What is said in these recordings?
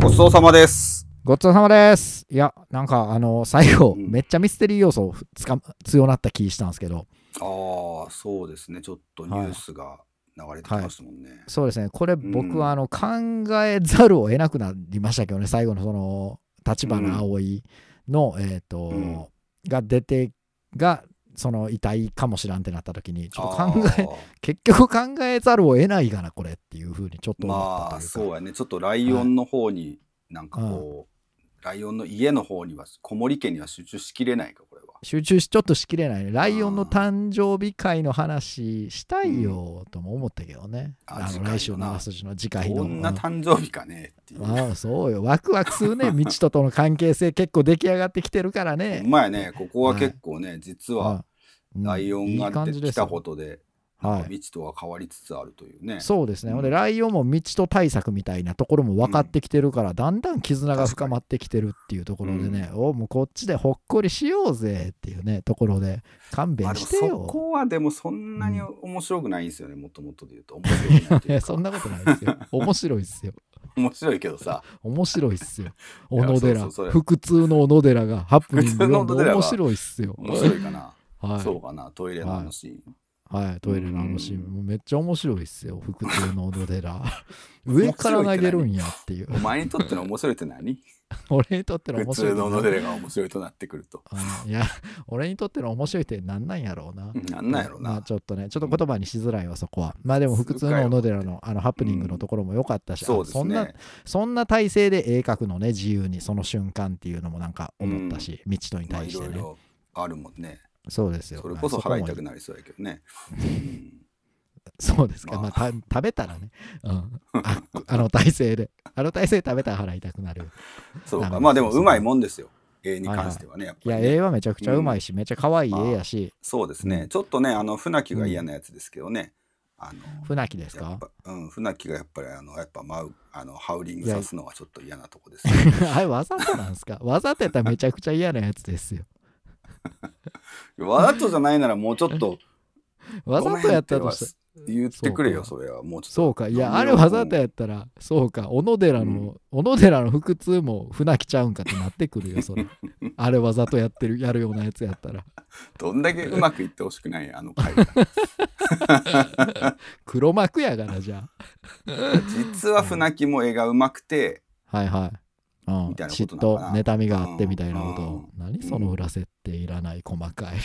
ごちそうさまです。ごちそうさまです。いや、なんかあの、最後、うん、めっちゃミステリー要素つか強なった気したんですけど。ああ、そうですね。ちょっとニュースが流れてきましたもんね、はいはい。そうですね。これ、僕はあの、考えざるを得なくなりましたけどね、最後のその、立花葵の、うん、えっ、ー、と、うん、が出て、がその遺体かもしらんってなった時にちょっと考え 結局考えざるを得ないがなこれっていうふうにちょっと思ったというかまあそうやねちょっとライオンの方になんかこう、ライオンの家の方には小森家には集中しきれないかこれは集中しちょっとしきれないねライオンの誕生日会の話したいよとも思ったけどね、うん、あの来週のそっの次回のこんな誕生日かねっていうああそうよワクワクするね道と との関係性結構出来上がってきてるからねまあねここは結構ね、はい、実はライオンが来たことではい、とは変わりつつあるというねそうですね、うん、でライオンも道と対策みたいなところも分かってきてるから、うん、だんだん絆が深まってきてるっていうところでね、うん、おもうこっちでほっこりしようぜっていうねところで勘弁してよそこはでもそんなに面白くないんですよね、もともとで言うと面白くないいい そんなことないですよ面白いですよ面白いけどさ面白いっすよ 小野寺腹痛の小野寺がハプニング面白いっすよ面白いかな はい、そうかなトイレの話、はいはい、トイレのあのシーン、うん、めっちゃ面白いっすよ、腹痛のドデラ。上から投げるんやっていう。お前にとっての面白いって何 俺にとっての面白い。普通のノデレが面白いとなってくると。いや、俺にとっての面白いってなんなんやろうな。なんなんやろうな。まあ、ちょっとね、ちょっと言葉にしづらいわ、そこは。まあでも、腹痛のノデ寺のあのハプニングのところも良かったし、うん、そ、ね、んな、そんな体勢で鋭角のね、自由にその瞬間っていうのもなんか思ったし、うん、道とに対してね。いろいろあるもんね。そうですよ。それこそ払いたくなりそうやけどね。そうですか、まあ、た食べたらね、うん、あ あの体勢で、あの体勢食べたら払いたくなる。そうか、まあでもうまいもんですよ、絵に関してはね、やっぱり、ね、いや、絵はめちゃくちゃうまいし、うん、めちゃ可愛い絵やし。そうですね、ちょっとね、あの船木が嫌なやつですけどね。うん、あの船木ですかうん船木がやっぱりあのやっぱ舞うあのハウリングさすのはちょっと嫌なとこです、ね、あれわざとなんですかわざとやったらめちゃくちゃ嫌なやつですよわざとじゃないならもうちょっと。わざとやったとし言ってくれよ、それは。もうちょっと。そうか。いや、あれわざとやったら、そうか。小野寺の、小野寺の腹痛も船木ちゃうんかってなってくるよ、それ。あれわざとやってる、やるようなやつやったら。どんだけうまくいってほしくない、あの回は 黒幕やから、じゃあ。実は船木も絵がうまくて、はいはい。うん、嫉妬妬みがあってみたいなこと、うん、何その裏設定いらない細かい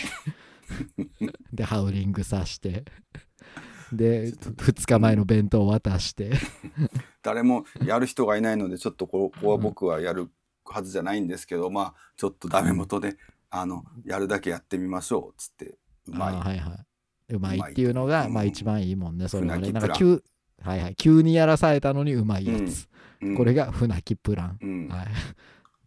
でハウリングさしてで2日前の弁当渡して誰もやる人がいないのでちょっとここは僕はやるはずじゃないんですけど、うん、まあちょっとダメ元であのやるだけやってみましょうっつってうまい、はいはい、うまいっていうのが、まあ一番いいもんねそれはねなんか急,、はいはい、急にやらされたのにうまいやつ、これが船木プラン、うん、はい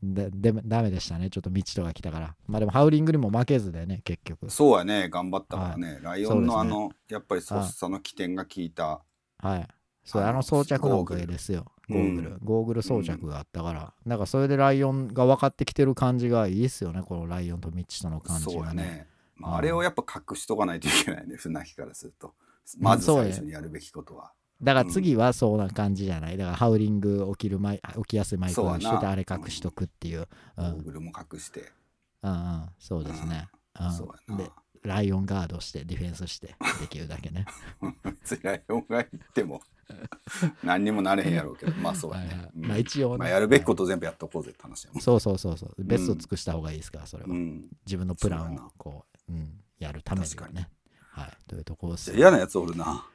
ででダメでしたねちょっと道とか来たからまあでもハウリングにも負けずでね結局そうやね頑張ったからね、はい、ライオンのあの、ね、やっぱり操作その起点が効いたはいそうあの装着のおかげですよゴーグル、うん、ゴーグル装着があったから、うん、なんかそれでライオンが分かってきてる感じがいいっすよねこのライオンと道との感じがね、ね、まあ、あれをやっぱ隠しとかないといけないね、船木からするとまず最初にやるべきことは、だから次はそうな感じじゃない。だからハウリング起きる前、起きやすいマイクを。してて、あれ隠しとくっていう。ゴーグルも隠して。うん、そうですね。うん、で、ライオンガードして、ディフェンスして、できるだけね。別にライオンが行っても何にもなれへんやろうけど、まあそうやね。まあ一応、ね、やるべきこと全部やっとこうぜって話もん。そうそうそうそう。ベスト尽くした方がいいですから、それは。自分のプランをこう、うん、やるためにね。はい、というところです、嫌なやつおるな。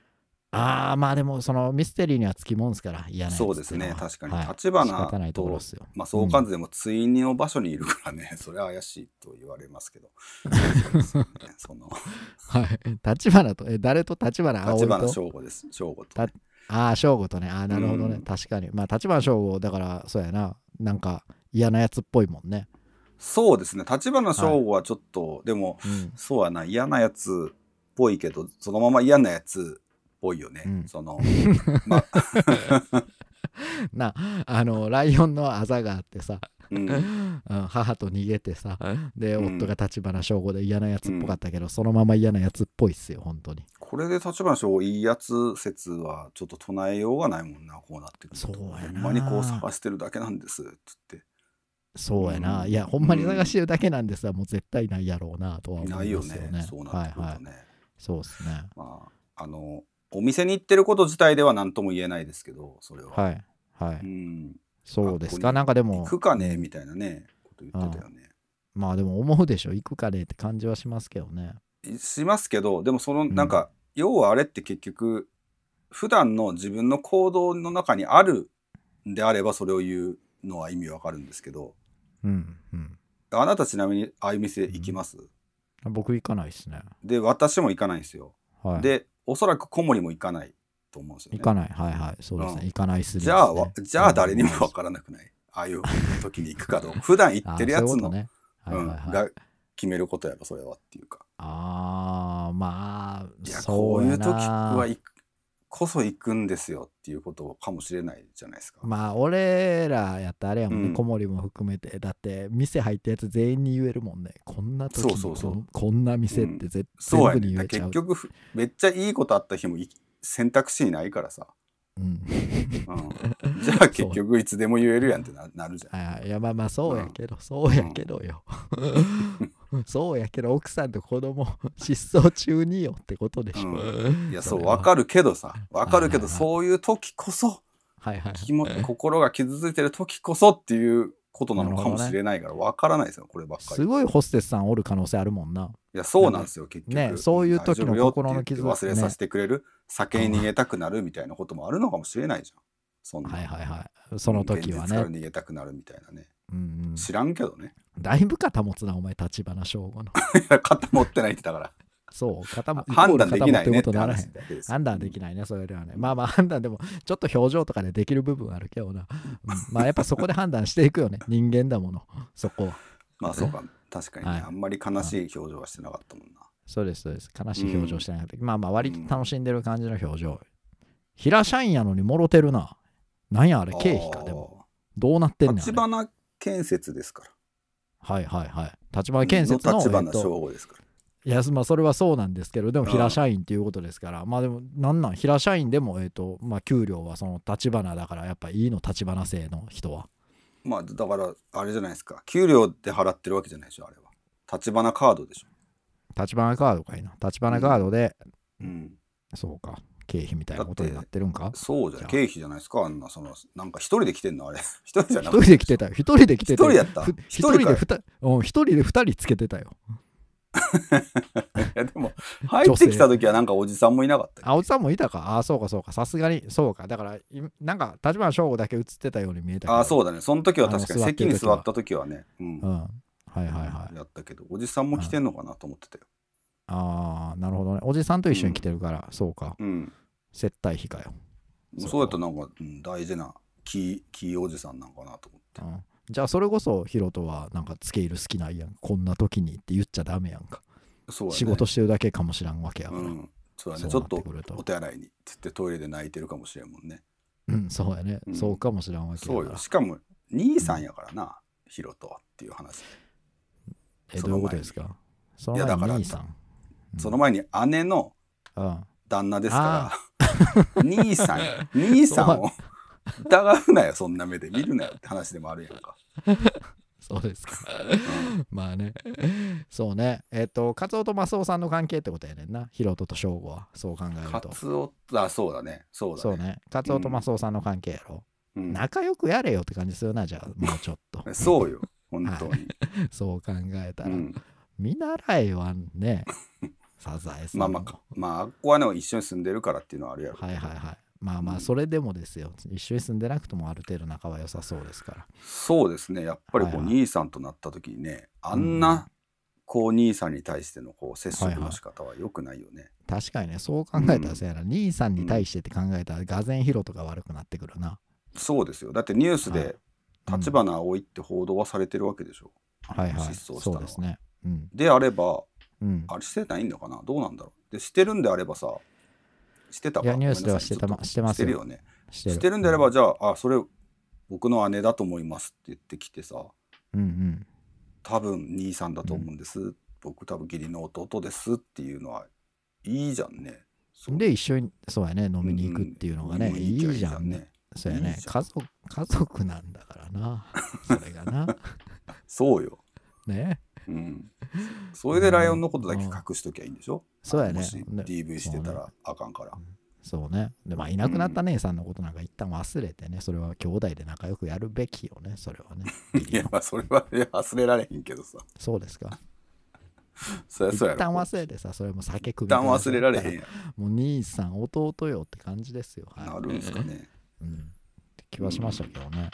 ああ、まあでも、そのミステリーにはつきもんですから、嫌なそうですね、確かに。立、花、い、と、まあ、相関図でも、ついにの場所にいるからね、うん、それは怪しいと言われますけど。その。はい。立花と、え、誰と立花立花翔吾です。翔吾と、ね。ああ、翔吾とね。ああ、なるほどね、うん。確かに。まあ、立花翔吾、だから、そうやな。なんか、嫌なやつっぽいもんね。そうですね。立花翔吾はちょっと、はい、でも、うん、そうやな、嫌なやつっぽいけど、そのまま嫌なやつぽいよね、うん、その、ま、なあのライオンのあざがあってさ、うん、母と逃げてさで夫が立花翔吾で嫌なやつっぽかったけど、うん、そのまま嫌なやつっぽいっすよ本当にこれで立花翔吾いいやつ説はちょっと唱えようがないもんなこうなってくるそうやなほんまにこう探してるだけなんですっつってそうやな、うん、いやほんまに探してるだけなんですが、もう絶対ないやろうなとは思いますよねないよねそうなってくるとね、はいはい、そうですねまああのお店に行ってること自体では何とも言えないですけど、それは。はいはい。うん、そうですか、なんかでも。行くかねみたいなね、こと言ってたよね。まあでも思うでしょ、行くかねって感じはしますけどね。しますけど、でもそのなんか、うん、要はあれって結局、普段の自分の行動の中にあるんであればそれを言うのは意味わかるんですけど、うんうん、あなたちなみにああいう店行きます、うん、僕行かないですね。で私も行かないんですよ。はい、でおそらく小森も行かないと思うんですよ、ね。行かない、はいはい、そうですね、うん、行かないすぎ、ね、じゃあ、じゃあ誰にも分からなくない。ああいう時に行くかどうか。普段行ってるやつの、うん、が決めることやろ、それはっていうか。ああ、まあ、いや、こういう時は行こそ行くんですよっていうことかもしれないじゃないですかまあ俺らやったらあれやもんね、うん、小森も含めてだって店入ったやつ全員に言えるもんねこんな時にそうそうこんな店って絶対、うん、全部に言えちゃう,、う結局めっちゃいいことあった日も選択肢にないからさうん、じゃあ結局いつでも言えるやんってななるじゃん。いやまあまあそうやけど、うん、そうやけどよ。そうやけど奥さんと子供失踪中によってことでしょ。うん、いやそうわかるけどさわかるけどそういう時こそ、はいはい、心が傷ついてる時こそっていうことなのかもしれないからわからないですよ、こればっかり。すごいホステスさんおる可能性あるもんな。いや、そうなんですよ、結局。ね、そういう時の心の傷ね、忘れさせてくれる、酒に逃げたくなるみたいなこともあるのかもしれないじゃん。そんな。はいはいはい。その時はね。逃げたくなるみたいなね。うんうん、知らんけどね。だいぶ肩持つな、お前、立花翔吾の。いや、肩持ってないってだから。そう、傾も判断できないねならへん。判断できないね、それではね。まあまあ判断でも、ちょっと表情とかでできる部分あるけどな。まあやっぱそこで判断していくよね、人間だもの、そこは。まあそうか、確かにね、はい、あんまり悲しい表情はしてなかったもんな。そうです、そうです。悲しい表情してない、まあまあ割と楽しんでる感じの表情。平社員やのにもろてるな。なんやあれ、経費か、でも。どうなってんの立花建設ですから。はいはいはい。立花建設の。立花昭和ですから。いやまあそれはそうなんですけどでも平社員っていうことですからまあでもなんなん平社員でもえっ、とまあ給料はその立花だからやっぱいいの立花制の人はまあだからあれじゃないですか給料で払ってるわけじゃないでしょあれは立花カードでしょ立花カードかいな立花カードで、うん、うん、そうか経費みたいなことになってるんかそうじゃ経費じゃないですかあんなそのなんか一人で来てんのあれ 一人じゃなくて一人で来てたよ一人で来てた一人やった一人で人で二人つけてたよ いやでも入ってきた時はなんかおじさんもいなかったあおじさんもいたかああそうかそうかさすがにそうかだからなんか立花翔吾だけ映ってたように見えたああそうだねその時は確かに席に座った時はね、うん、うん、はいはいはいやったけどおじさんも来てんのかなと思ってたよ、ああなるほどねおじさんと一緒に来てるから、うん、そうか、うん、接待費かよそうやったらなんか、大事なキーキーおじさんなんかなと思って、じゃあそれこそヒロトはなんかつけ入る好きないやんこんな時にって言っちゃダメやんか、ね、仕事してるだけかもしらんわけやから、うん、そうだねちょっとお手洗いにつってトイレで泣いてるかもしれんもんねうんそうやね、うん、そうかもしらんわけやからそうよしかも兄さんやからな、うん、ヒロトはっていう話えどういうことですかその前に兄さん、うん、その前に姉の旦那ですから、兄さん兄さんを疑うなよそんな目で見るなよって話でもあるやんか そうですかまあねそうねえっ、ー、とカツオとマスオさんの関係ってことやねんなヒロトとショウゴはそう考えるとカツオあそうだねそうだねそうねカツオとマスオさんの関係やろ、うん、仲良くやれよって感じするなじゃあもうちょっと そうよ本当に、はい、そう考えたら、うん、見習えはねサザエさんまあまあまああっこはね一緒に住んでるからっていうのはあるやろはいはいはいまあまあそれでもですよ、一緒に住んでなくてもある程度仲は良さそうですからそうですねやっぱりこう兄さんとなった時にね、はいはい、あんなこう兄さんに対してのこう接触の仕方は良くないよね、はいはい、確かにねそう考えたらせやな、うん、兄さんに対してって考えたらがぜん労とか悪くなってくるなそうですよだってニュースで立花葵って報道はされてるわけでしょ、はい、はい、失踪したのはそうですね、うん、であれば、うん、あれしてないのかなどうなんだろうでしてるんであればさしてたいや、ニュースではしてた、ま、してますしてるよねしてる。してるんであれば、じゃあ、あ、それ、僕の姉だと思いますって言ってきてさ、うんうん、多分兄さんだと思うんです、うん、僕多分義理の弟ですっていうのはいいじゃんね。で、一緒に、そうやね、飲みに行くっていうのがね、うん、いいじゃんね。そうやね家族、家族なんだからな、それがな。そうよ。ね。うん。それでライオンのことだけ隠しときゃいいんでしょ、うん、そうやねもし DV してたらあかんから、そうね。で、まあ、いなくなった姉さんのことなんか一旦忘れてね、うん、それは兄弟で仲良くやるべきよね、それはね。いや、まあ、それは、忘れられへんけどさ。そうですか。そそ一旦忘れてさ、それも酒組み。一旦忘れられへんやもう兄さん、弟よって感じですよ。はい、なるんですかね。うん。って気はしましたけどね。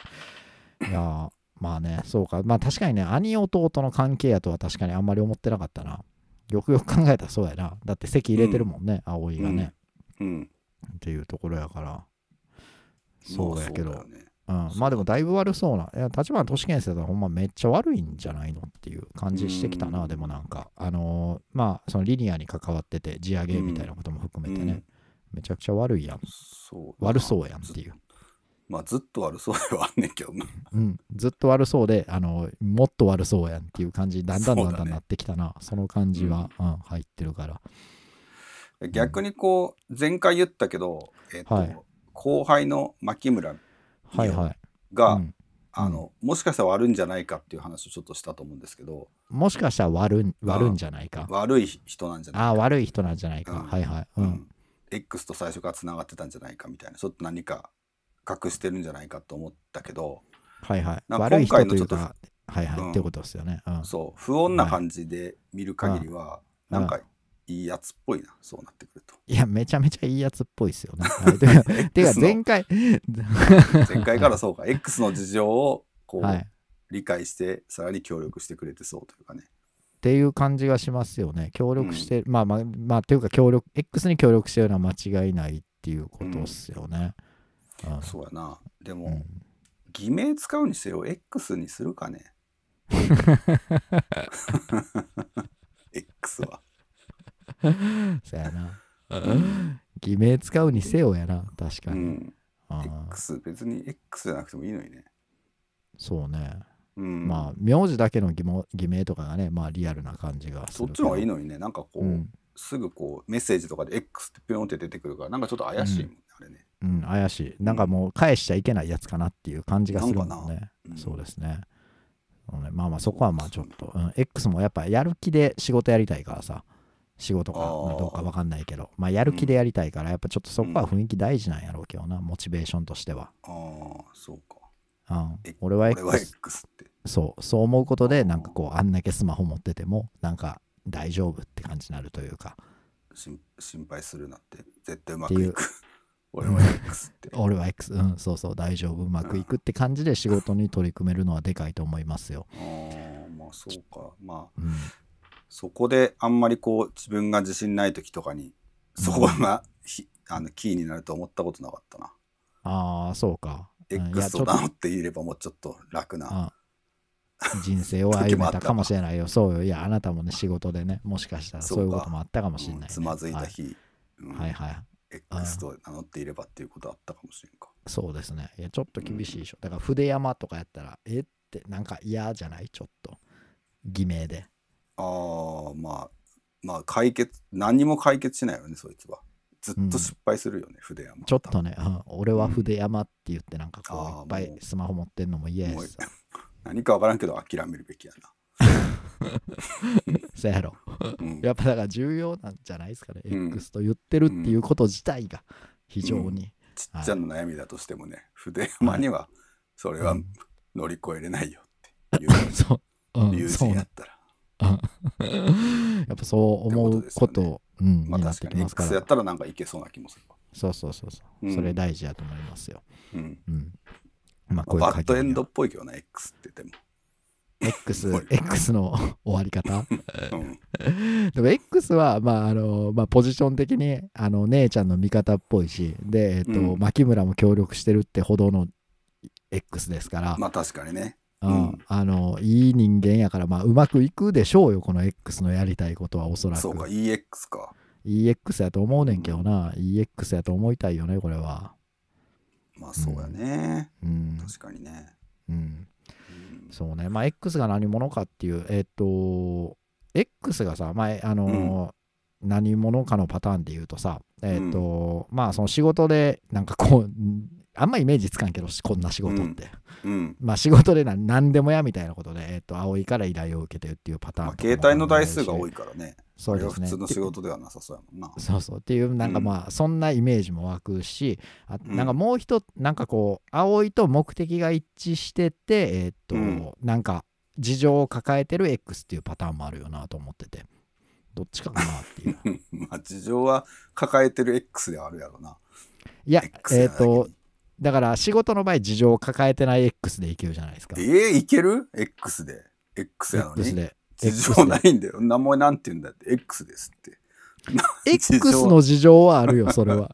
いやまあね、そうか。まあ確かにね、兄弟の関係やとは確かにあんまり思ってなかったな。よくよく考えたらそうやな。だって席入れてるもんね、うん、葵がね、うん。っていうところやから。そうやけど。まあ、ねうん、まあでもだいぶ悪そうな。いや、立花都市建設はほんまめっちゃ悪いんじゃないのっていう感じしてきたな、でもなんか。あのー、まあ、そのリニアに関わってて、地上げみたいなことも含めてね。めちゃくちゃ悪いやん。悪そうやんっていう。まあずっと悪そうではあんねんけどな、うん、ずっと悪そうであのもっと悪そうやんっていう感じにだんだんだんだんなってきたな そ、ね,、の感じは、うん、うん、入ってるから逆にこう前回言ったけど、えーと、はい、後輩の牧村が、はいはいうん、あのもしかしたら悪いんじゃないかっていう話をちょっとしたと思うんですけどもしかしたら悪悪んじゃないか悪い人なんじゃないかあ悪い人なんじゃないか、はいはい、うん X と最初からつながってたんじゃないかみたいなちょっと何か隠してるんじゃないかと思ったけど、はいはい。悪い人というか、はいはい、うん、ってことですよね。うん、そう、不穏な感じで見る限りは、なんか、いいやつっぽいな、そうなってくると。いや、めちゃめちゃいいやつっぽいですよね。て か、前回 前回からそうか、X の事情をこう、はい、理解して、さらに協力してくれてそうというかね。っていう感じがしますよね。協力して、うん、まあまあ、まあ、というか、協力、X に協力してるのは間違いないっていうことですよね。うんああそうやな。でも、うん、偽名使うにせよ、X にするかね。X は。そやな。偽名使うにせよやな、確かに。うん、X、別に X じゃなくてもいいのにね。そうね。うん、まあ、名字だけの偽偽名とかがね、まあ、リアルな感じがそっちの方がいいのにね、なんかこう、うん、すぐこう、メッセージとかで X ってピョンって出てくるから、なんかちょっと怪しいもんね、あれね。うん、怪しい。なんかもう返しちゃいけないやつかなっていう感じがするもんね。ん、そうですね。まあまあそこはまあちょっと、うん、X もやっぱやる気で仕事やりたいからさ仕事かどうか分かんないけどまあやる気でやりたいからやっぱちょっとそこは雰囲気大事なんやろうけどな、モチベーションとしてはああそうか、うん、俺は X, 俺は X ってそうそう思うことでなんかこうあんだけスマホ持っててもなんか大丈夫って感じになるというか心配するなって絶対うまくいく俺は X って俺は X うんそうそう大丈夫うまくいくって感じで仕事に取り組めるのはでかいと思いますよああ、まあそうかまあ、うん、そこであんまりこう自分が自信ない時とかにそこがひ、うん、あのキーになると思ったことなかったなああそうか X を名乗っていればもうちょっと楽な、人生を歩めたかもしれないよ。そうよ。いや、あなたもね、仕事でね、もしかしたらそういうこともあったかもしれない、ね、つまずいた日、はいうん、はいはい X と名乗っていればっていうことあったかもしれんかそうですねいやちょっと厳しいでしょ、うん、だから筆山とかやったらえってなんか嫌じゃないちょっと偽名でああまあまあ解決何にも解決しないよねそいつはずっと失敗するよね、うん、筆山ちょっとね、うん、俺は筆山って言ってなんかこういっぱいスマホ持ってんのも嫌やし 何か分からんけど諦めるべきやな そやろ、やっぱだから重要なんじゃないですかね、うん、X と言ってるっていうこと自体が非常に、ちっちゃな悩みだとしてもね、はい、筆山にはそれは乗り越えれないよっていう、そう、友人やったら。やっぱそう思うこと、ね、うん、まあ確かに X やったらなんかいけそうな気もするそうそうそうそう、うん、それ大事だと思いますよ。うん。うん、まあこううバッドエンドっぽいけどね、X って言っても。X、X の終わり方でも X は、まああのまあ、ポジション的にあの姉ちゃんの味方っぽいし、で、えっと、うん、牧村も協力してるってほどの X ですから。まあ確かにね。うん、あのいい人間やから、まあ、うまくいくでしょうよ、この X のやりたいことはおそらく。そうか、EX か。EX やと思うねんけどな、うん、EX やと思いたいよね、これは。まあそうやね。うん、確かにね。うん。そうね。まあ、X が何者かっていう、えっ、と、X がさ、前、あの、うん、何者かのパターンで言うとさ、えっ、ー、と、うん、まあ、その仕事で、なんかこう、あんまイメージつかんけどこんな仕事って、うん、うん、まあ仕事で何でもやみたいなことで、えーと、と葵から依頼を受けてるっていうパターン、まあ、携帯の台数が多いからねそうですね普通の仕事ではなさそうやもんなそうそうっていうなんかまあ、うん、そんなイメージも湧くしあなんかもう一なんかこう葵と目的が一致しててえっ、ー、と、うん、なんか事情を抱えてる X っていうパターンもあるよなと思っててどっちかなっていう まあ事情は抱えてる X であるやろうないやえっ、ー、とだから仕事の場合事情を抱えてない X でいけるじゃないですか。ええー、いける ?X で。X やのに。X で。事情ないんだよ。名前なんて言うんだって。X ですって。X の事情はあるよ、それは。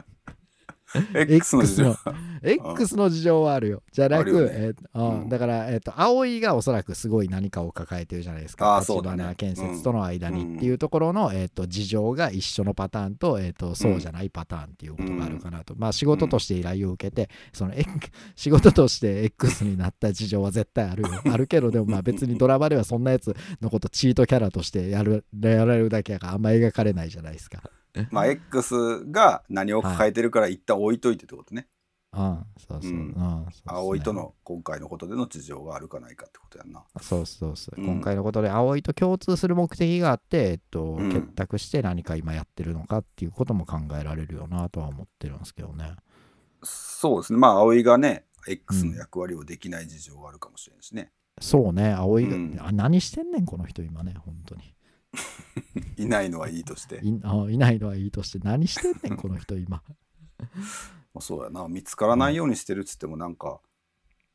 X の事情。X の事情はあるよ。じゃなく、ね、えーうん、だから、えーと、葵がおそらくすごい何かを抱えてるじゃないですか。あそうだ、建設との間にっていうところの、うん、えーと、事情が一緒のパターンと,、えーと、そうじゃないパターンっていうことがあるかなと。うん、まあ仕事として依頼を受けて、その、え仕事として X になった事情は絶対あるよ。あるけど、でもまあ別にドラマではそんなやつのことチートキャラとしてやるやられるだけやからあんま描かれないじゃないですか。まあ X が何を抱えてるから一旦置いといてってことね。はいああそうそう、うんああそうね葵との今回のことでの事情があるかないかってことやんな。そうそうそう、うん今回のことで葵と共通する目的があって、えっと、結託して何か今やってるのかっていうことも考えられるよなとは思ってるんですけどねそうですね。まあ、葵がね、X の役割をできない事情があるかもしれんしね。そうね葵が、うんあ何してんねんこの人今ね本当に いないのはいいとして。いあいないのはいいとして何してんねんこの人今まあ、そうやな見つからないようにしてるっつってもなんか、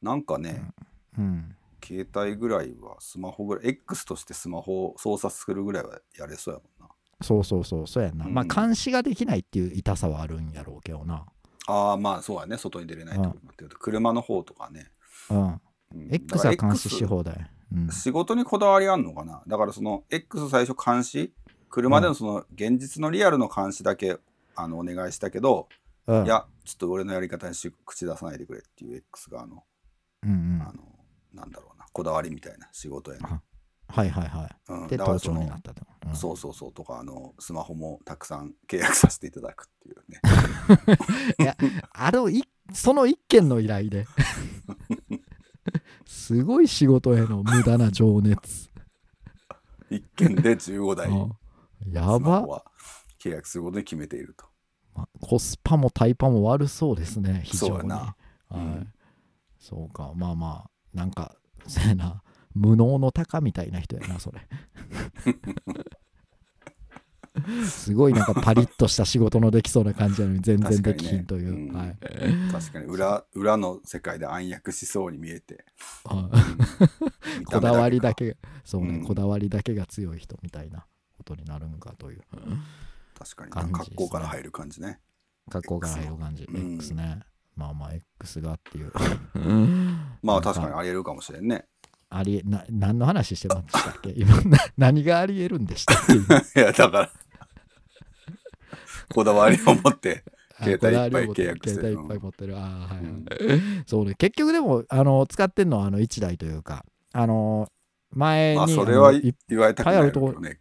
うん、なんかね、うん、うん、携帯ぐらいはスマホぐらい X としてスマホを操作するぐらいはやれそうやもんなそうそうそうそうやな、うん、まあ監視ができないっていう痛さはあるんやろうけどなああまあそうやね外に出れないとかっていうと、車の方とかねうん、X は監視し放題、うん、仕事にこだわりあんのかなだからその X 最初監視車でのその現実のリアルの監視だけ、あのお願いしたけど、うん、いやちょっと俺のやり方に口出さないでくれっていう X 側の、うんうん、あのなんだろうなこだわりみたいな仕事へのはいはいはい、うん、で盗聴になったと、うん、そうそうそうとかあのスマホもたくさん契約させていただくっていうね いやあのいその一件の依頼で すごい仕事への無駄な情熱一件で15台、やば契約することに決めているとまあ、コスパもタイパも悪そうですね非常にそうやな、はい、そうかまあまあなんかせやな無能の鷹みたいな人やなそれ すごいなんかパリッとした仕事のできそうな感じなのに全然できひんという、はい、確かに裏裏の世界で暗躍しそうに見えて、こだわりだけそうね、うん、こだわりだけが強い人みたいなことになるんかという、確かに、ね、格好から入る感じね格好から入る感じ X, X ね、まあまあ X がっていう まあ確かにありえるかもしれんねありえな何の話してましたっけ 今何がありえるんでしたっけ いやだからこだわりを持って携帯いっぱい契約してる携帯いっぱい持ってるああはい、うん、そうね結局でもあの使ってんのはあの1台というかあの前に、まあ、それは言われたくないよね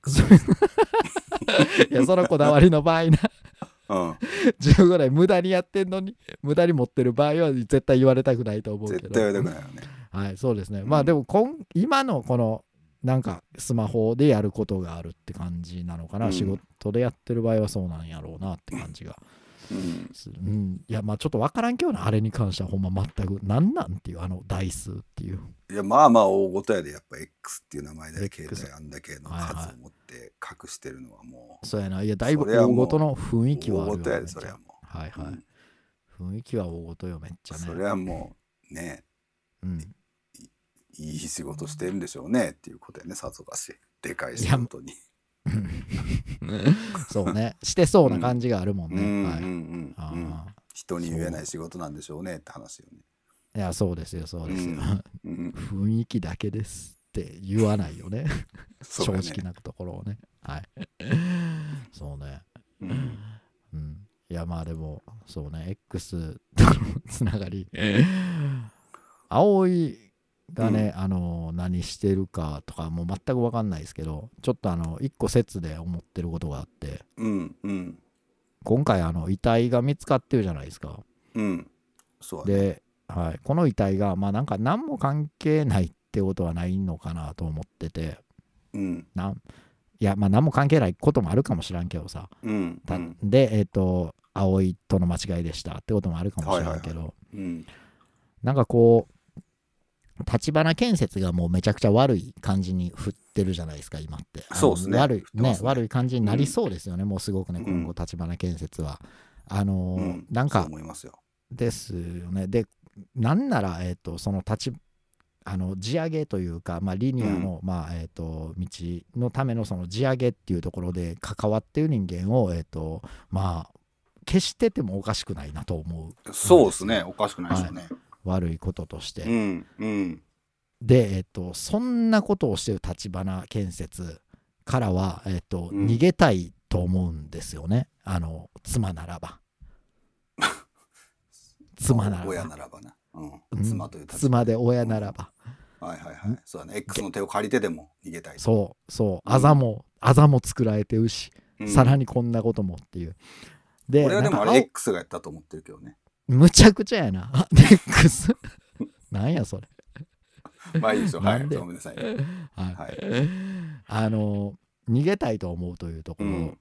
いやそのこだわりの場合なうん、10ぐらい無駄にやってんのに無駄に持ってる場合は絶対言われたくないと思うけど絶対言われたくないよねはいそうですね、うん、まあでもこん今のこのなんかスマホでやることがあるって感じなのかな、うん、仕事でやってる場合はそうなんやろうなって感じがうん、うん、いやまあちょっと分からんけどなあれに関してはほんま全く何なんっていうあの台数っていういやまあまあ大ごとやでやっぱ X っていう名前で携帯あんだけの数を持って隠してるのはもう、はいはい、そうやないやだいぶ大ごとの雰囲気はあるよ、ね、大ごとやでそれはもうはいはい、うん、雰囲気は大ごとよめっちゃねそれはもうねうん、いい仕事してるんでしょうねっていうことやねさぞかしでかい仕事に そうねしてそうな感じがあるもんね、はい、あ人に言えない仕事なんでしょうねって話よねいやそうですよそうですよ、うん雰囲気だけですって言わないよね正 そうね直なところをねはいそうねうんうんいやまあでもそうね X とのつながり青い がね、うん、あの何してるかとかもう全く分かんないですけどちょっとあの一個説で思ってることがあって、うんうん、今回あの遺体が見つかってるじゃないですか。うん、そうね、で、はい、この遺体がまあなんか何も関係ないってことはないのかなと思ってて、うん、なんいやまあ何も関係ないこともあるかもしらんけどさ、うんでえっ、ー、と葵との間違いでしたってこともあるかもしらんけど、はいはいはいうん、なんかこう立花建設がもうめちゃくちゃ悪い感じに振ってるじゃないですか、今って。そうですね。悪い、ね、悪い感じになりそうですよね、うん、もうすごくね、今後、立花建設は。あのーうん、なんか、ですよね。で、なんなら、えっ、ー、と、その立あの地上げというか、まあ、リニアの、うん、まあえーと、道のためのその地上げっていうところで関わっている人間を、えーとまあ、消しててもおかしくないなと思うそうですねおかしくないですよね、はい、悪いこととして、うんうん、で、えっと、そんなことをしてる立花建設からは、えっと、うん、逃げたいと思うんですよねあの妻ならば 妻ならば親ならばな、うん、妻という妻で親ならば、はいはいはいそうだね X の手を借りてでも逃げたいそうそうあざも、あざも作られてるし、さらにこんなこともっていうで俺はでもあれ X がやったと思ってるけどねむちゃくちゃやな。デ ックス。なんやそれ。まあいいですよ。はい。ごめんなさい。はい。あの、逃げたいと思うというところ。うん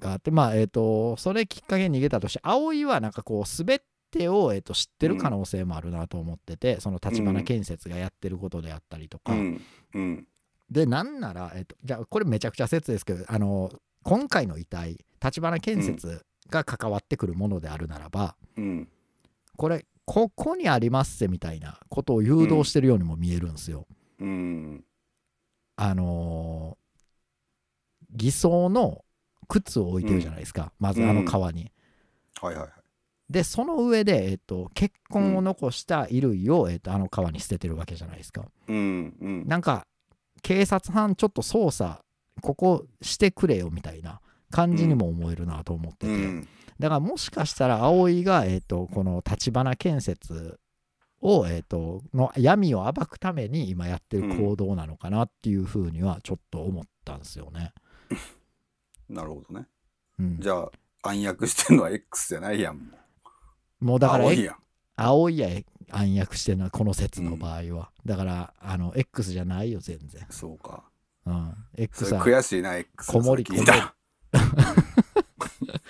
があって、うん、まあえっ、ー、とそれきっかけに逃げたとして葵はなんかこう滑ってを、えーと、知ってる可能性もあるなと思ってて、うん、その立花建設がやってることであったりとか、うん、うん、でなんなら、えーと、じゃあこれめちゃくちゃ説ですけどあの今回の遺体立花建設が関わってくるものであるならば、うん、これここにありますぜみたいなことを誘導してるようにも見えるんですよ。うん、あのー、偽装の靴を置いてるじゃないですか、うん、まずあの川に。はいはいはい、でその上で、えっと、結婚を残した衣類を、えっと、あの川に捨ててるわけじゃないですか。うんなんか警察班ちょっと捜査ここしてくれよみたいな感じにも思えるなと思ってて、うん、だからもしかしたら葵が、えーと、この立花建設を、えーと、の闇を暴くために今やってる行動なのかなっていうふうにはちょっと思ったんですよね。うん、なるほどね。うん、じゃあ暗躍してんのは X じゃないやん。もうだから葵や葵や暗躍してるのはこの説の場合は、うん、だからあの X じゃないよ全然そうかうん X は悔しいな X りり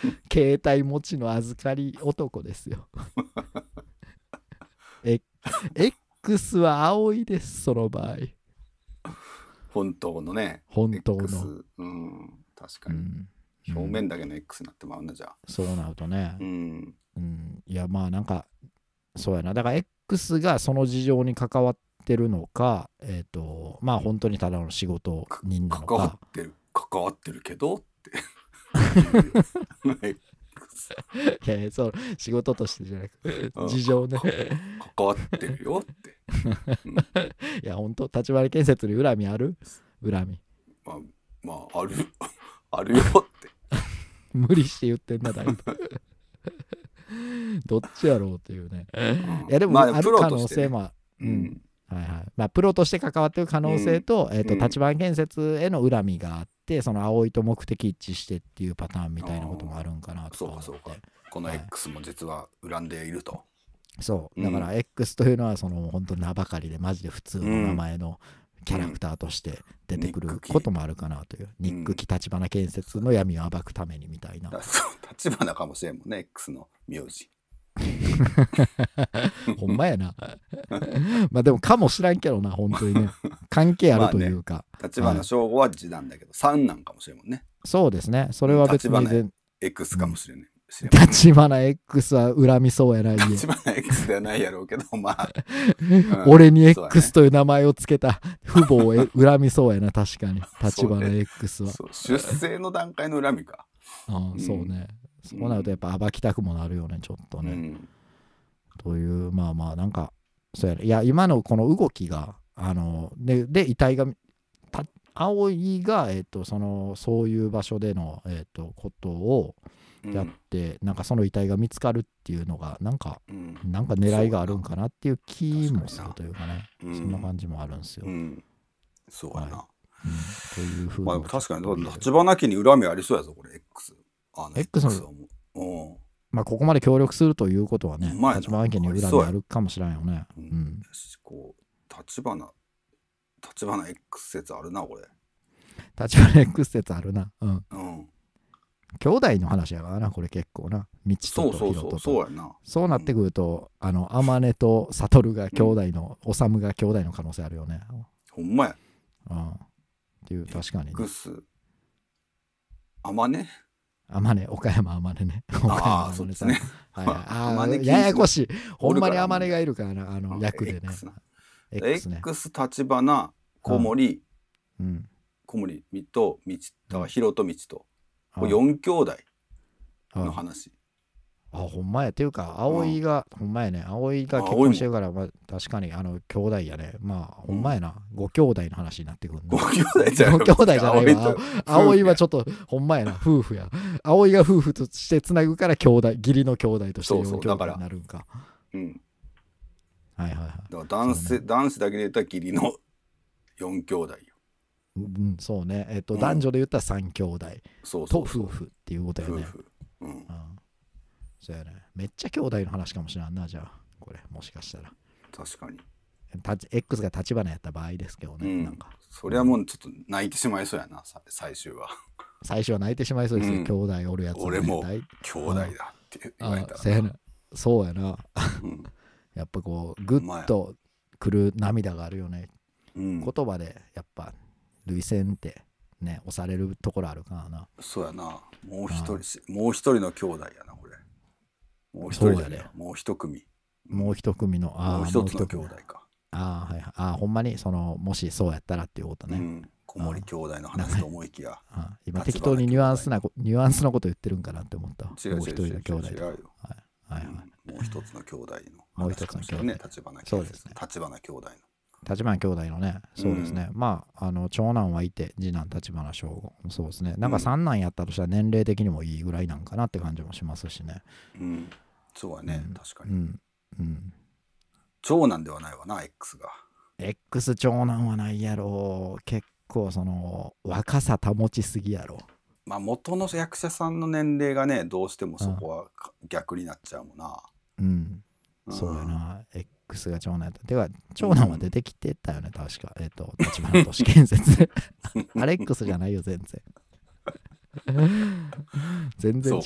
携帯持ちの預かり男ですよ え X は青いですその場合本当のね本当の、X、うん確かに、うん、表面だけの X になってまうんだじゃあそうなるとね、うん、うん、いやまあなんかそうやなだから X がその事情に関わってるのかえっ、ー、とまあ本当にただの仕事人なのか関わってる関わってるけどってはい そう仕事としてじゃなく事情ね関わってるよって。いや本当立花建設に恨みある恨みまあ、まあ、ある、あるよって。無理して言ってんなだいぶ どっちやろうっていうねうんいやでも、まあ、ある可能性まもあううん。はいはいまあ、プロとして関わってる可能性と,、えー、と立場建設への恨みがあってその葵と目的一致してっていうパターンみたいなこともあるんかなとそうかそうかこの X も実は恨んでいると、はい、そうだから X というのはその本当名ばかりでマジで普通の名前のキャラクターとして出てくることもあるかなという、ニック・立花建設の闇を暴くためにみたいな、立花かもしれんもんね X の名字 ほんまやな。まあでもかもしらんけどな、本当にね。関係あるというか。立花翔吾は次男だけど、3なんかもしれんもんね。そうですね。それは別に全。X かもしれない。立花 X は恨みそうやない立花 X ではないやろうけど、まあ。俺に X という名前をつけた父母を恨みそうやな、確かに。立花 X は。出生の段階の恨みか。ああ、そうね。そうなるとやっぱ暴きたくもなるよねちょっとね、うん、というまあまあなんかそうや、ね、いや今のこの動きがあのでで遺体が葵が、えーと、そのそういう場所での、えーと、ことをやって、うん、なんかその遺体が見つかるっていうのがなんか、うん、なんか狙いがあるんかなっていう気もするというかねそんな感じもあるんですよ。うん、そうやな、はいうん、というふうに、まあ、確かに立花家に恨みありそうやぞこれ X。あの X の、うんまあ、ここまで協力するということはね、立花家に裏であるかもしれないよね。うん、こう、立花、立花 X 説あるな、これ。立花 X 説あるな。うん。うん、兄弟の話やからな、これ結構な。道とそうそうそう、そうやな。そうなってくると、うん、あの、天音と悟が兄弟の、うん、修が兄弟の可能性あるよね。ほんまや。うん。っていう、確かに、ね。X、天音あまね、岡山あまねね。岡山あまねさん。ね、はい、あややこしい。ほんまにあまねがいるからな、あの役でね。X, X ね X 立花、小森、うん、小森水戸、道、だから、ひと道と、4兄弟の話あほんまやっていうか葵が、ほんまやね葵が結婚してるから、まあ、確かにあの兄弟やねまあほんまやな、ご兄弟の話になってくるご兄弟じゃないご兄弟じゃないわ葵はちょっとほんまやな夫婦や葵が夫婦としてつなぐから兄弟義理の兄弟として4兄弟になるんかうんはいはいはいだから男性、男子だけで言ったら義理の4兄弟ようんそうねえっと、男女で言ったら3兄弟そうそうと夫婦っていうことやね夫婦うんそうやね。めっちゃ兄弟の話かもしれんな、じゃあ。これ、もしかしたら。確かに。た X が立花やった場合ですけどね、うん、なんか。そりゃもうちょっと泣いてしまいそうやな、最終は。最初は泣いてしまいそうですよ、うん、兄弟おるやつ、俺も兄弟だって言われたら。そうやな。そうやな。うん、やっぱこう、ぐっとくる涙があるよね。うん、言葉でやっぱ、涙腺ってね、押されるところあるからな。そうやな。もう一人、もう一人の兄弟やな、これ。もう一人だね。もう一組。もう一組の、ああ、もう一つの兄弟か。ああ、はいはい。ああ、ほんまに、その、もしそうやったらっていうことね。うん、小森兄弟の話と思いきや。今、適当にニュアンスな、ニュアンスのこと言ってるんかなって思った。違う違うもう一人の兄弟。はいはいはい。もう一つの兄弟の。もう一つの兄弟。そうですね。立花兄弟の。立花兄弟のねそうですね、うん、まああの長男はいて次男橘花翔吾そうですねなんか三男やったとしたら年齢的にもいいぐらいなんかなって感じもしますしねうんそうはね、うん、確かにうん、うん、長男ではないわな X が X 長男はないやろ結構その若さ保ちすぎやろまあ元の役者さんの年齢がねどうしてもそこは逆になっちゃうもんなうんそうやな、X が長男やった。てか、長男は出てきてたよね、確か。えっ、ー、と、立花都市建設。アレックスじゃないよ、全然。全然違う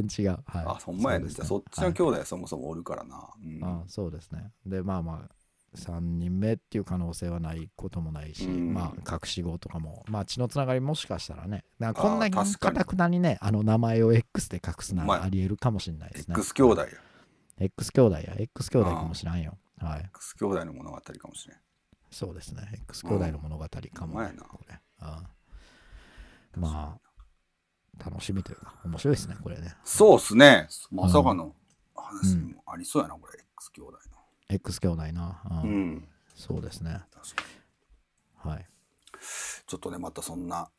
全然違う、はい、あそんまやでした、ね、そっちの兄弟はそもそもおるからな、はいうん、あそうですねでまあまあ3人目っていう可能性はないこともないし、うん、まあ隠し子とかもまあ血のつながりもしかしたらねなんかこんなにかたくなにねあの名前を X で隠すならありえるかもしれないですね X 兄弟や X 兄弟や、X 兄弟かもしれんよ。い。X 兄弟の物語かもしれん。そうですね、X 兄弟の物語かも、あまあ、楽しみというか、面白いですね、これね。そうですね、まさかの話もありそうやな、これ、X 兄弟の。X 兄弟な。うん。そうですね。はい。ちょっとね、またそんな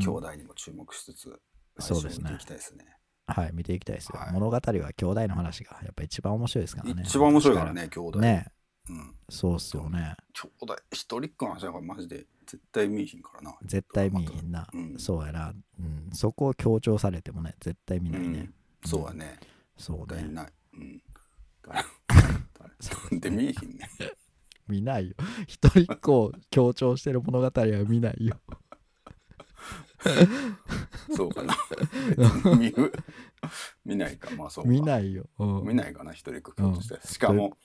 兄弟にも注目しつつ、そうですね。いきたいですね。はい、見ていきたいですよ、はい物語は兄弟の話がやっぱ一番面白いですからね。一番面白いからね、兄弟。ね、うん、そうっすよね。兄弟、一人っ子の話だからマジで絶対見えひんからな。絶対見えんな、うんそうやな、うん。そこを強調されてもね、絶対見ないね。うんそうやね。そう絶ね。ない。うん。誰 誰で見えひんね。見ないよ。一人っ子を強調してる物語は見ないよ。そうかな。見る見ないか。まあそうか。見ないよ。見ないかな、一人っ子として。しかも、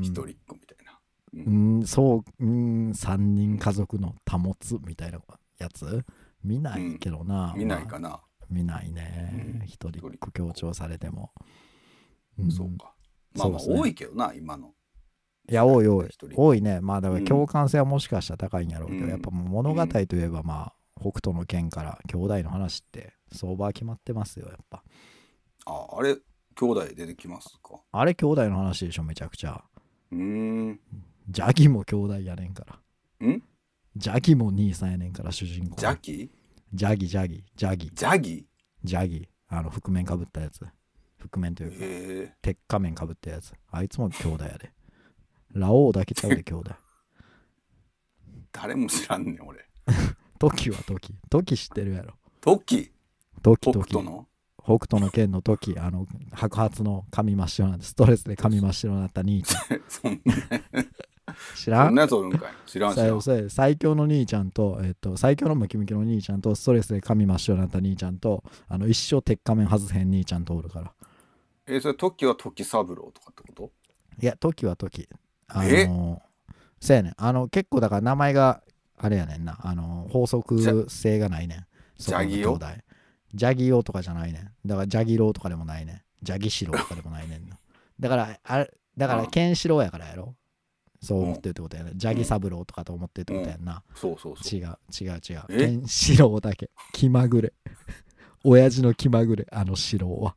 一人っ子みたいな。うん、うん、そう、うん、3人家族の保つみたいなやつ見ないけどな。うん、見ないかな、見ないね。一、人っ子強調されても。そうか。まあまあ、多いけどな、今の。いや、多い多い。多いね。まあ、だから共感性はもしかしたら高いんやろうけど、やっぱ物語といえば、まあ、北斗の剣から兄弟の話って相場決まってますよやっぱああれ兄弟出てきますかあれ兄弟の話でしょめちゃくちゃうんジャギも兄弟やねんからんジャギも兄さんやねんから主人公ジャギジャギジャギジャギジャギあの覆面かぶったやつ覆面というか鉄仮面かぶったやつあいつも兄弟やでラオウだけちゃうで兄弟 誰も知らんねん俺 トキはトキ。トキ知ってるやろ。トキトキトキ。北斗の北斗の剣の時あの白髪の髪真っ白なんでストレスで髪真っ白になった兄ちゃん そんな知らんそんなやつおるんかい知らん知らん最強の兄ちゃんと,、えっと、最強のムキムキの兄ちゃんとストレスで髪真っ白になった兄ちゃんとあの一生鉄仮面外せへん兄ちゃんとおるからえー、それ時は時三郎とかってこといや時は時あのー、せやねんあの結構だから名前があれやねんなあの法則性がないねんジャギオジャギオとかじゃないねんだからジャギローとかでもないねんジャギシローとかでもないねん だからあれだからケンシロウやからやろそう思ってるってことやね、うん、ジャギサブローとかと思ってるってことやんな、うん、そうそうそう違う違う違うケンシロウだけ気まぐれ 親父の気まぐれあのシロウは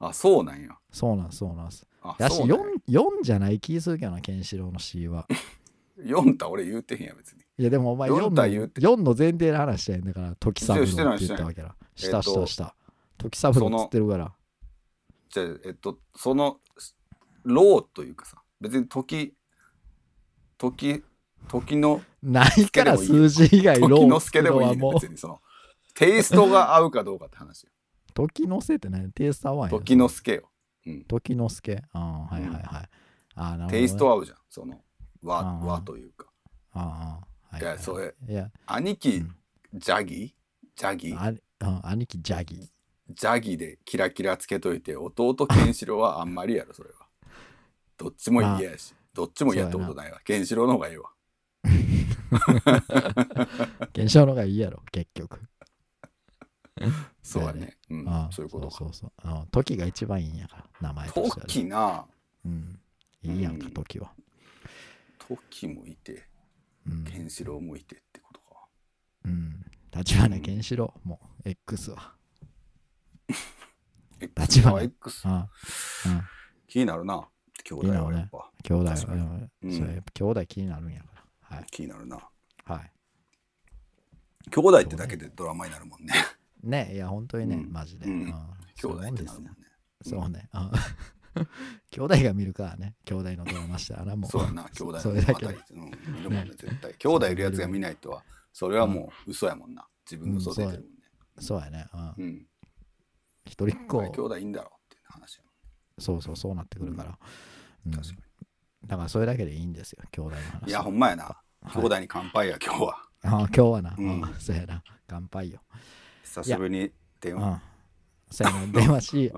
あそうなんやそうなんそうなんすだし 4, 4じゃない気するけどなケンシロウの C は 4た俺言うてへんや別にいやでもお前 4, 4た言うて4の前提の話やんだから時三郎って言ったわけだしたしたした時三郎っつってるからじゃえっとそのローというかさ別に時時時のないから数字以外ロー時の助でもいい、ね、別にそのテイストが合うかどうかって話よ時のせって何テイスト合わん時の助よ、うん、時の助ああはいはいはい、うん、あなるほど、ね、テイスト合うじゃんその和和というかああ、はい、はい、それいや兄貴、ジャギジャギあ、うん、兄貴ジャギジャギでキラキラつけといて弟ケンシロウはあんまりやろそれは どっちも嫌やしどっちも嫌ってことないわケンシロウの方がいいわ ケンシロウの方がいいやろ結局そうだね、うん、あそういうことかそうそうそうトキが一番いいんやから名前としてトキなうんいいやんか、うトキはトキもいて、うん、ケンシロウもいてってことか。うん、立花ケンシロウも X は。立花 X。ああ、うん、気になるな、兄弟はやっぱ。兄弟は、うん、兄弟気になるんやから。はい、気になるな。はい。兄弟ってだけでドラマになるもんね。ねいや、本当にね、うん、マジで。うん、うん、兄弟ってなるもんね。そうね。うん 兄弟が見るからね兄弟のドラマしたらもうそうな兄弟それだけ、うん、見るもんね絶対兄弟いるやつが見ないとはそれはもう嘘やもんな自分の嘘出てるもんね、うん、そうやねうん、うん、一人っ子兄弟いいんだろうって話やもん、ね、そうそうそうなってくるから、うん、確かにだからそれだけでいいんですよ兄弟の話いやほんまやな、はい、兄弟に乾杯や今日はああ今日はな、うん、そうやな乾杯よ久しぶりに電話、そやな電話し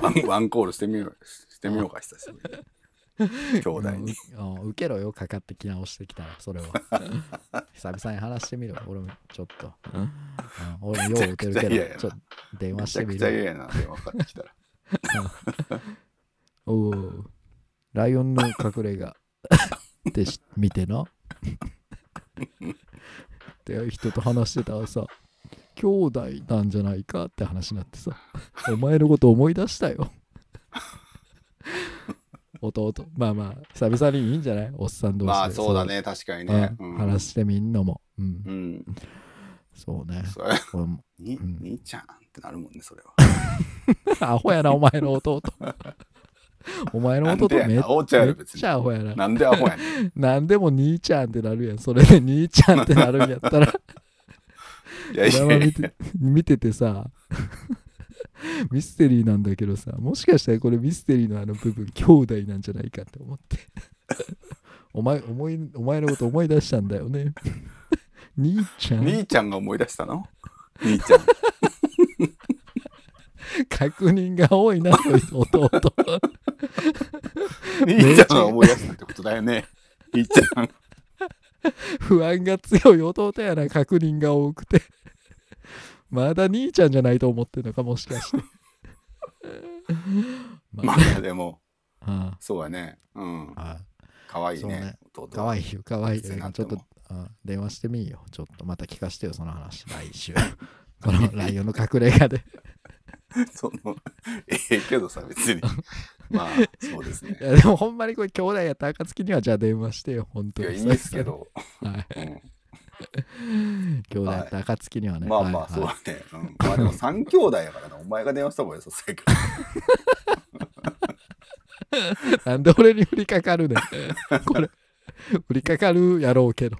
ワンワンコールしてみようしてみようか久しぶりに 兄弟に、うん受けろよかかってき直してきたらそれは久々に話してみろ俺もちょっと、うん 俺もよう受けるけちどちょっと電話しちてゃみくちゃ嫌るやな電話かかってきたらお おうライオンの隠れ家ってし見てなって人と話してたわさ兄弟なんじゃないかって話になってさお前のこと思い出したよ 弟まあまあ久々にいいんじゃないおっさん同士でまあそうだね確かにね、うん、話してみんのもうん、うん、そうねそれ、うん、に兄ちゃんってなるもんねそれは アホやなお前の弟 お前の弟めっちゃちゃアホやな。なんでアホやなんでも兄ちゃんってなるやん。それで兄ちゃんってなるんやったらいや見て見ててさ ミステリーなんだけどさもしかしたらこれミステリーのあの部分兄弟なんじゃないかって思って お前思いお前のこと思い出したんだよね 兄ちゃん兄ちゃんが思い出したの兄ちゃん確認が多いな弟兄ちゃんが思い出したってことだよね兄ちゃん 不安が強い弟やな確認が多くて まだ兄ちゃんじゃないと思ってんのかもしかして まあ、まあ、でもああそうやねうんああかわいいねね弟かわいいよかわいいよちょっとあ電話してみようちょっとまた聞かせてよその話来週このライオンの隠れ家で その、ええけどさ、別に。まあ、そうですね。いや、でもほんまにこれ、兄弟やった暁には、じゃあ電話してよ、本当に。いや、いいですけど。はい。兄弟やった暁にはね、まあまあそうだね、うん、まあでも3兄弟やからなお前が電話した方がよさそうやけどなんで俺に降りかかるねこれ降りかかるやろうけど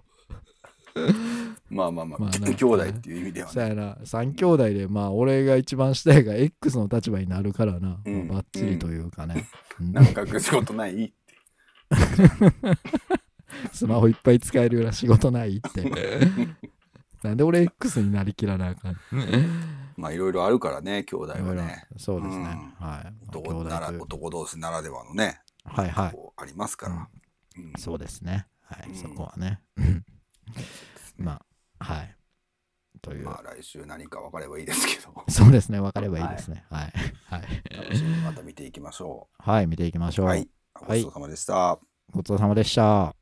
まあまあまあ、まあ、兄弟っていう意味ではね。そうやな、3兄弟で、まあ俺が一番下やが X の立場になるからな、うん、まあ、ばっちりというかね。うん、なんか仕事ないって。スマホいっぱい使えるような仕事ないって。なんで俺 X になりきらなあかん。まあいろいろあるからね、兄弟はね。そうですね。うん、はい。男なら男同士ならではのね、はいはい。ありますから、うん。そうですね。はい、そこはね。まあはい。という。まあ来週何か分かればいいですけど。そうですね、分かればいいですね。はい。はい。また見ていきましょう。はい、見ていきましょう。はい。ごちそうさまでした。ごちそうさまでした。